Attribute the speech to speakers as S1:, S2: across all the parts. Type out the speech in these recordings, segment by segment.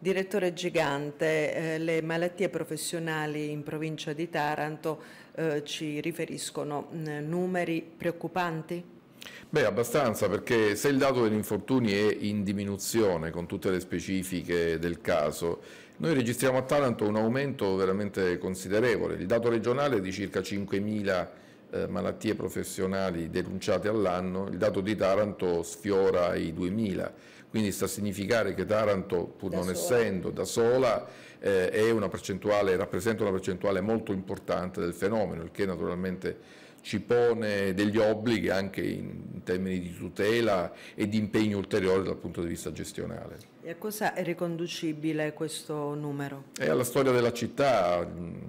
S1: Direttore Gigante, eh, le malattie professionali in provincia di Taranto eh, ci riferiscono mh, mm, numeri preoccupanti?
S2: Beh, abbastanza, perché se il dato degli infortuni è in diminuzione con tutte le specifiche del caso, noi registriamo a Taranto un aumento veramente considerevole. Il dato regionale è di circa 5.000 eh, malattie professionali denunciate all'anno, il dato di Taranto sfiora i 2000, quindi sta a significare che Taranto, pur da non sola. essendo da sola, eh, una rappresenta una percentuale molto importante del fenomeno, il che naturalmente ci pone degli obblighi anche in termini di tutela e di impegno ulteriore dal punto di vista gestionale.
S1: E a cosa è riconducibile questo numero?
S2: È alla storia della città,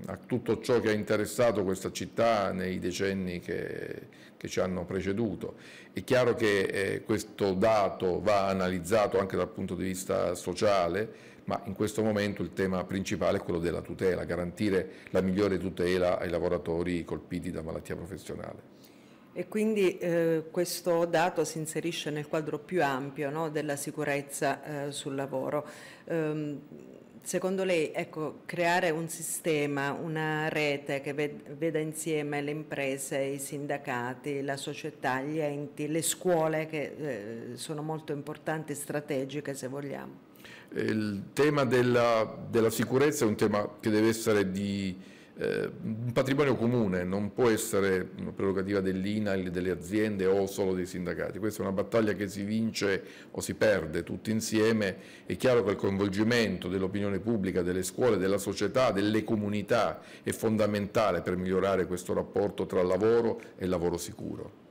S2: a tutto ciò che ha interessato questa città nei decenni che, che ci hanno preceduto. È chiaro che eh, questo dato va analizzato anche dal punto di vista sociale, ma in questo momento il tema principale è quello della tutela, garantire la migliore tutela ai lavoratori colpiti da malattia professionale.
S1: E quindi eh, questo dato si inserisce nel quadro più ampio no, della sicurezza eh, sul lavoro. Ehm, secondo lei, ecco, creare un sistema, una rete che ved veda insieme le imprese, i sindacati, la società, gli enti, le scuole che eh, sono molto importanti strategiche se vogliamo?
S2: Il tema della, della, sicurezza è un tema che deve essere di eh, un patrimonio comune, non può essere una prerogativa dell'INAIL, delle aziende o solo dei sindacati. Questa è una battaglia che si vince o si perde tutti insieme. È chiaro che il coinvolgimento dell'opinione pubblica, delle scuole, della società, delle comunità è fondamentale per migliorare questo rapporto tra lavoro e lavoro sicuro.